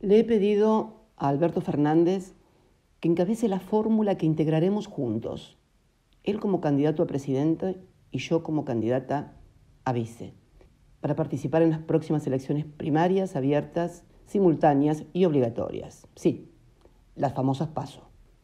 Le he pedido a Alberto Fernández que encabece la fórmula que integraremos juntos, él como candidato a presidente y yo como candidata a vice, para participar en las próximas elecciones primarias, abiertas, simultáneas y obligatorias. Sí, las famosas PASO.